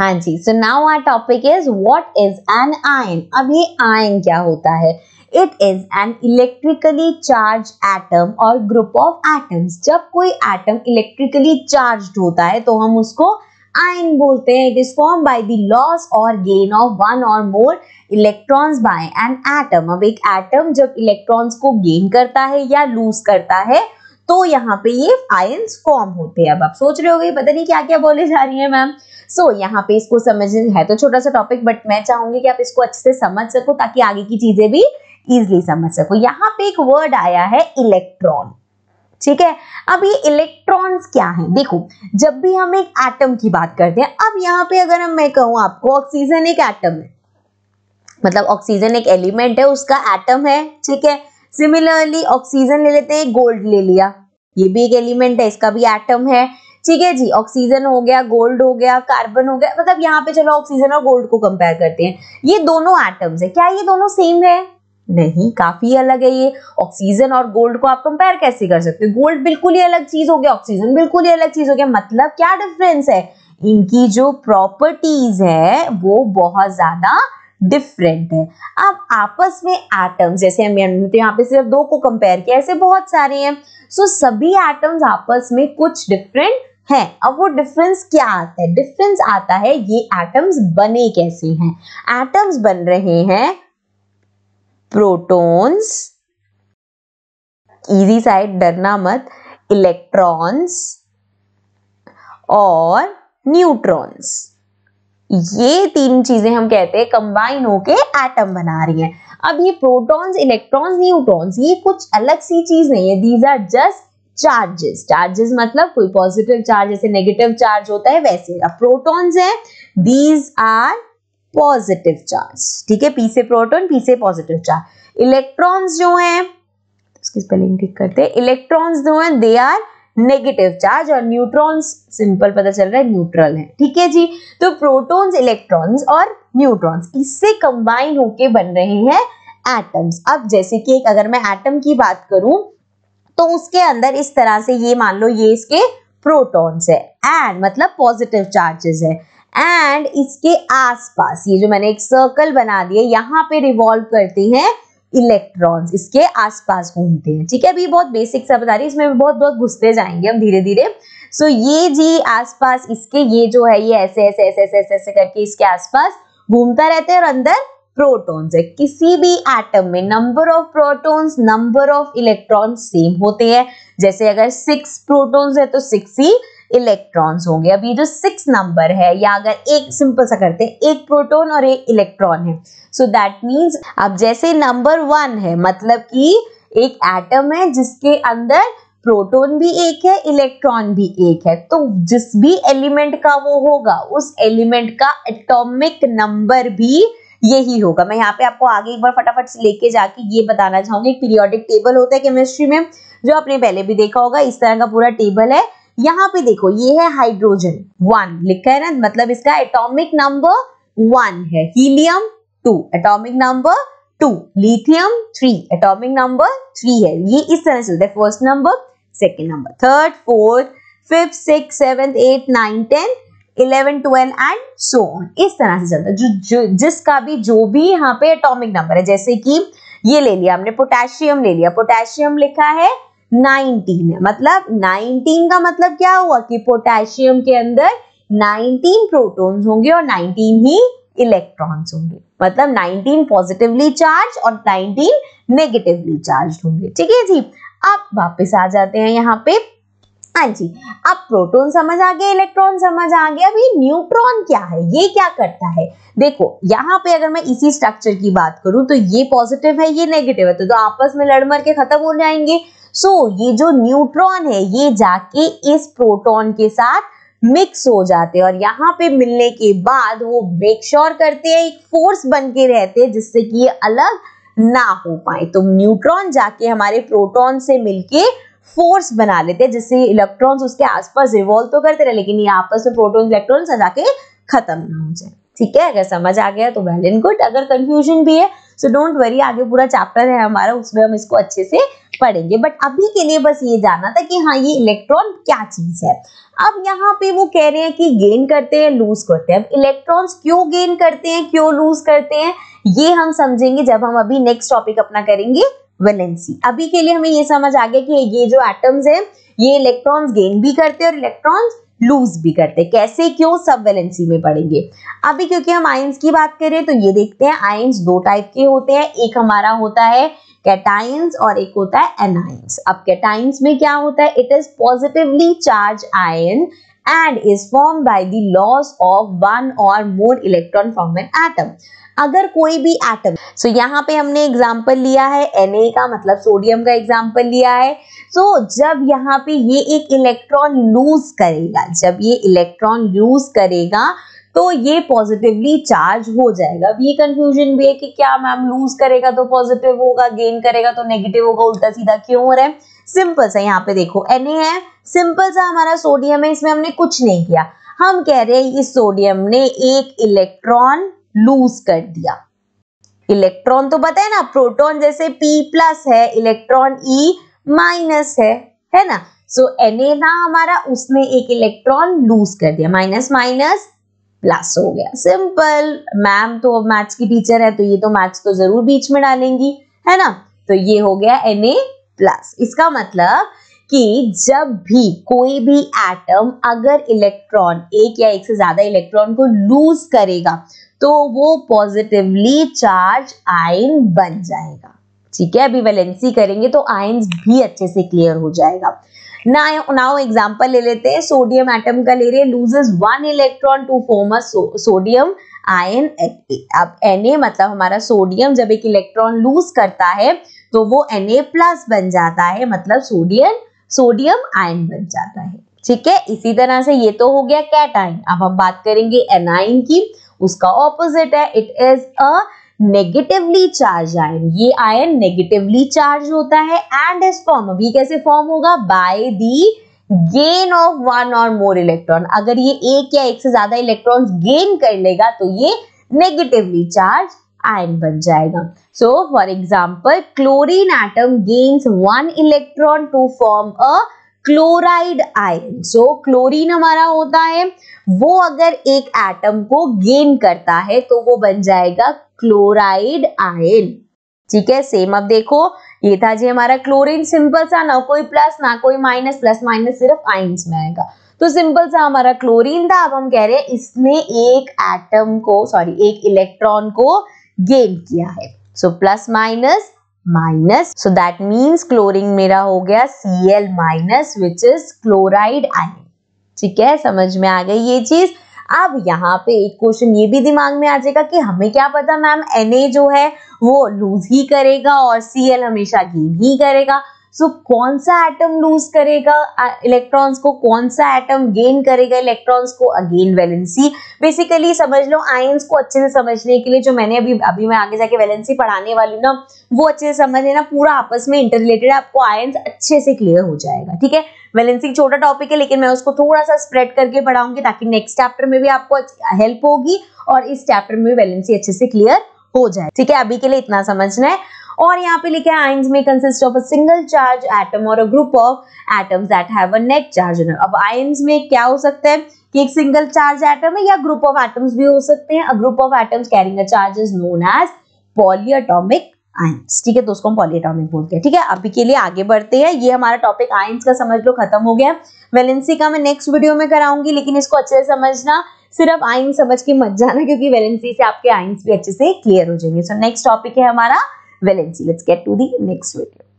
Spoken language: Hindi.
हाँ जी so now our topic is what is an ion अब ये आयन क्या होता है it is an electrically charge atom और ग्रुप ऑफ एटम्स जब कोई एटम इलेक्ट्रिकली चार्ज होता है तो हम उसको आयन बोलते हैं it is form by the loss or gain of one or more electrons by an atom अब एक एटम जब इलेक्ट्रॉन्स को गेन करता है या लूज करता है तो यहाँ पे ये आयन फॉर्म होते हैं अब आप सोच रहे हो पता नहीं क्या क्या बोले जा रही है मैम सो so, यहाँ पे इसको समझ है तो छोटा सा टॉपिक बट मैं चाहूंगी कि आप इसको अच्छे से समझ सको ताकि आगे की चीजें भी इजिली समझ सको यहाँ पे एक वर्ड आया है इलेक्ट्रॉन ठीक है अब ये इलेक्ट्रॉन्स क्या हैं देखो जब भी हम एक एटम की बात करते हैं अब यहाँ पे अगर हम मैं कहूँ आपको ऑक्सीजन एक एटम है मतलब ऑक्सीजन एक एलिमेंट है उसका एटम है ठीक है सिमिलरली ऑक्सीजन ले लेते हैं गोल्ड ले लिया ये भी एक एलिमेंट है इसका भी एटम है ठीक है जी ऑक्सीजन हो गया गोल्ड हो गया कार्बन हो गया मतलब यहाँ पे चलो ऑक्सीजन और गोल्ड को कंपेयर करते हैं ये दोनों एटम्स है क्या ये दोनों सेम है नहीं काफी अलग है ये ऑक्सीजन और गोल्ड को आप कंपेयर कैसे कर सकते हो गोल्ड बिल्कुल ही अलग चीज हो गया ऑक्सीजन बिल्कुल ही अलग चीज हो गया मतलब क्या डिफरेंस है इनकी जो प्रॉपर्टीज है वो बहुत ज्यादा डिफरेंट है अब आपस में एटम्स जैसे हमने तो यहाँ पे सिर्फ दो को कंपेयर किया ऐसे बहुत सारे हैं सो so, सभी एटम्स आपस में कुछ डिफरेंट है अब वो डिफरेंस क्या आता है डिफरेंस आता है ये एटम्स बने कैसे हैं एटम्स बन रहे हैं प्रोटॉन्स इजी साइड डरना मत इलेक्ट्रॉन्स और न्यूट्रॉन्स ये तीन चीजें हम कहते हैं कंबाइन होके एटम बना रही हैं अब ये प्रोटॉन्स इलेक्ट्रॉन्स न्यूट्रॉन्स ये कुछ अलग सी चीज नहीं है these are just charges charges मतलब कोई पॉजिटिव चार्ज जैसे नेगेटिव चार्ज होता है वैसे अब प्रोटॉन्स है दीज आर पॉजिटिव चार्ज ठीक है पी से प्रोटोन पी से पॉजिटिव चार्ज इलेक्ट्रॉन्स जो हैं इसकी स्पेलिंग ठीक करते हैं इलेक्ट्रॉन्स जो हैं दे आर नेगेटिव चार्ज और न्यूट्रॉन्स सिंपल पता चल रहा है न्यूट्रल है ठीक है जी तो प्रोटॉन्स इलेक्ट्रॉन्स और न्यूट्रॉन्स इससे कंबाइन होके बन रहे हैं एटम्स अब जैसे कि एक अगर मैं एटम की बात करूं तो उसके अंदर इस तरह से ये मान लो ये इसके प्रोटॉन्स है एंड मतलब पॉजिटिव चार्जेस है एंड इसके आसपास ये जो मैंने एक सर्कल बना दिया यहाँ पे रिवॉल्व करते हैं इलेक्ट्रॉन्स इसके आसपास घूमते हैं ठीक है अभी बहुत बेसिक सा बता रही है इसमें बहुत बहुत घुसते जाएंगे हम धीरे धीरे सो so, ये जी आसपास इसके ये जो है ये ऐसे ऐसे ऐसे ऐसे ऐसे ऐसे करके इसके आसपास घूमता रहते हैं और अंदर प्रोटॉन्स है किसी भी एटम में number of protons number of electrons same होते हैं जैसे अगर सिक्स प्रोटॉन्स है तो सिक्स ही इलेक्ट्रॉन्स होंगे अब ये जो सिक्स नंबर है या अगर एक सिंपल सा करते हैं एक प्रोटोन और एक इलेक्ट्रॉन है सो दैट मीन्स अब जैसे नंबर वन है मतलब कि एक एटम है जिसके अंदर प्रोटोन भी एक है इलेक्ट्रॉन भी एक है तो जिस भी एलिमेंट का वो होगा उस एलिमेंट का एटॉमिक नंबर भी यही होगा मैं यहाँ पे आपको आगे एक बार फटाफट से लेके जाके ये बताना चाहूंगी पीरियोडिक टेबल होता है केमिस्ट्री में जो आपने पहले भी देखा होगा इस तरह का पूरा टेबल है यहाँ पे देखो ये है हाइड्रोजन वन लिखा है ना मतलब इसका एटॉमिक नंबर वन है helium two atomic number two lithium three atomic number three है ये इस तरह से होता है first number second number third fourth fifth six seventh eight nine ten eleven twelve and so on इस तरह से चलता है जो, जो जिसका भी जो भी यहाँ पे एटॉमिक नंबर है जैसे कि ये ले लिया हमने पोटेशियम ले लिया पोटेशियम लिखा है नाइनटीन है मतलब नाइनटीन का मतलब क्या हुआ कि पोटेशियम के अंदर नाइनटीन प्रोटॉन्स होंगे और नाइनटीन ही इलेक्ट्रॉन्स होंगे मतलब नाइनटीन पॉजिटिवली चार्ज और नाइनटीन नेगेटिवली चार्ज होंगे ठीक है जी अब वापस आ जाते हैं यहाँ पे हाँ जी अब प्रोटोन समझ आ गया इलेक्ट्रॉन समझ आ गया अब ये न्यूट्रॉन क्या है ये क्या करता है देखो यहाँ पे अगर मैं इसी स्ट्रक्चर की बात करूं तो ये पॉजिटिव है ये नेगेटिव है तो, तो आपस में लड़मर के खत्म हो जाएंगे सो so, ये जो न्यूट्रॉन है ये जाके इस प्रोटॉन के साथ मिक्स हो जाते हैं और यहाँ पे मिलने के बाद वो मेक श्योर करते हैं एक फोर्स बन के रहते हैं जिससे कि ये अलग ना हो पाए तो न्यूट्रॉन जाके हमारे प्रोटॉन से मिलके फोर्स बना लेते हैं जिससे इलेक्ट्रॉन्स उसके आसपास रिवॉल्व तो करते रहे लेकिन ये आपस में प्रोटोन इलेक्ट्रॉन जाके खत्म ना हो जाए ठीक है अगर समझ आ गया तो वेल एंड गुड अगर कंफ्यूजन भी है सो डोंट वरी आगे पूरा चैप्टर है हमारा उसमें हम इसको अच्छे से पढ़ेंगे बट अभी के लिए बस ये जानना था कि हाँ ये इलेक्ट्रॉन क्या चीज है अब यहाँ पे वो कह रहे हैं कि गेन करते हैं लूज करते हैं अब इलेक्ट्रॉन्स क्यों गेन करते हैं क्यों लूज करते हैं ये हम समझेंगे जब हम अभी नेक्स्ट टॉपिक अपना करेंगे वैलेंसी अभी के लिए हमें ये समझ आ गया कि ये जो एटम्स हैं ये इलेक्ट्रॉन्स गेन भी करते हैं और इलेक्ट्रॉन्स लूज भी करते कैसे क्यों सब वैलेंसी में पढ़ेंगे अभी क्योंकि हम आयंस की बात करें तो ये देखते हैं आयंस दो टाइप के होते हैं एक हमारा होता है कैटाइंस और एक होता है एनाइंस अब कैटाइंस में क्या होता है it is positively charge ion and is form by the loss of one or more electron from an atom अगर कोई भी एटम सो so यहाँ पे हमने एग्जाम्पल लिया है Na का मतलब सोडियम का एग्जाम्पल लिया है सो so, जब यहाँ पे ये एक इलेक्ट्रॉन लूज करेगा जब ये इलेक्ट्रॉन लूज करेगा तो ये पॉजिटिवली चार्ज हो जाएगा अब ये कंफ्यूजन भी है कि क्या मैम लूज करेगा तो पॉजिटिव होगा गेन करेगा तो नेगेटिव होगा उल्टा सीधा क्यों हो रहा है सिंपल सा यहाँ पे देखो Na है सिंपल सा हमारा सोडियम है इसमें हमने कुछ नहीं किया हम कह रहे हैं इस सोडियम ने एक इलेक्ट्रॉन लूज कर दिया इलेक्ट्रॉन तो पता है ना प्रोटॉन जैसे P प्लस है इलेक्ट्रॉन E माइनस है है ना सो so, एन था हमारा उसने एक इलेक्ट्रॉन लूज कर दिया माइनस माइनस प्लस हो गया सिंपल मैम तो अब मैथ्स की टीचर है तो ये तो मैथ्स तो जरूर बीच में डालेंगी है ना तो ये हो गया एन प्लस इसका मतलब कि जब भी कोई भी एटम अगर इलेक्ट्रॉन एक या एक से ज्यादा इलेक्ट्रॉन को लूज करेगा तो वो पॉजिटिवली चार्ज आयन बन जाएगा ठीक है अभी वैलेंसी करेंगे तो आयंस भी अच्छे से क्लियर हो जाएगा ना नाउ एग्जांपल ले लेते हैं सोडियम एटम का ले रहे loses one electron to form a sodium ion अब एन मतलब हमारा सोडियम जब एक इलेक्ट्रॉन लूज करता है तो वो एन प्लस बन जाता है मतलब सोडियम सोडियम आयन बन जाता है ठीक है इसी तरह से ये तो हो गया कैट आइन अब हम बात करेंगे एनाइन की उसका ऑपोजिट है it is a negatively charge ion ये आयन नेगेटिवली चार्ज होता है एंड इस फॉर्म अभी कैसे फॉर्म होगा by the gain of one or more electron अगर ये एक या एक से ज्यादा इलेक्ट्रॉन गेन कर लेगा तो ये नेगेटिवली चार्ज आयन बन जाएगा so for example chlorine atom gains one electron to form a chloride ion जो क्लोरीन हमारा होता है वो अगर एक एटम को गेन करता है तो वो बन जाएगा क्लोराइड आयन ठीक है सेम अब देखो ये था जी हमारा क्लोरीन सिंपल सा ना कोई प्लस ना कोई माइनस प्लस माइनस सिर्फ आइंस में आएगा तो सिंपल सा हमारा क्लोरीन था अब हम कह रहे हैं इसने एक एटम को सॉरी एक इलेक्ट्रॉन को गेन किया है so plus minus minus so that means chlorine मेरा हो गया C L minus which is chloride ion ठीक है समझ में आ गई ये चीज अब यहाँ पे एक क्वेश्चन ये भी दिमाग में आ जाएगा कि हमें क्या पता मैम एन जो है वो लूज ही करेगा और सी एल हमेशा गेन ही करेगा सो so, कौन सा एटम लूज करेगा इलेक्ट्रॉन्स को कौन सा एटम गेन करेगा इलेक्ट्रॉन्स को अगेन वैलेंसी बेसिकली समझ लो आयंस को अच्छे से समझने के लिए जो मैंने अभी अभी मैं आगे जाके वैलेंसी पढ़ाने वाली ना वो अच्छे से समझ लेना पूरा आपस में इंटर रिलेटेड है आपको आयंस अच्छे से क्लियर हो जाएगा ठीक है वैलेंसी छोटा टॉपिक है लेकिन मैं उसको थोड़ा सा स्प्रेड करके पढ़ाऊंगी ताकि नेक्स्ट चैप्टर में भी आपको हेल्प होगी और इस चैप्टर में वैलेंसी अच्छे से क्लियर हो जाए ठीक है अभी के लिए इतना समझना है और यहाँ पे लिखा है आइंस में consist of a single charge atom or a group of atoms that have a net charge अब आइंस में क्या हो सकता है कि एक सिंगल चार्ज एटम है या ग्रुप ऑफ एटम्स भी हो सकते हैं a group of atoms carrying a charge is known as polyatomic ions ठीक है तो उसको हम पॉलीएटॉमिक बोलते हैं ठीक है अभी के लिए आगे बढ़ते हैं ये हमारा टॉपिक आयंस का समझ लो खत्म हो गया वेलेंसी का मैं नेक्स्ट वीडियो में कराऊंगी लेकिन इसको अच्छे से समझना सिर्फ आयन समझ के मत जाना क्योंकि वेलेंसी से आपके आयंस भी अच्छे से क्लियर हो जाएंगे सो नेक्स्ट टॉपिक है हमारा Well, Let's get to the next video.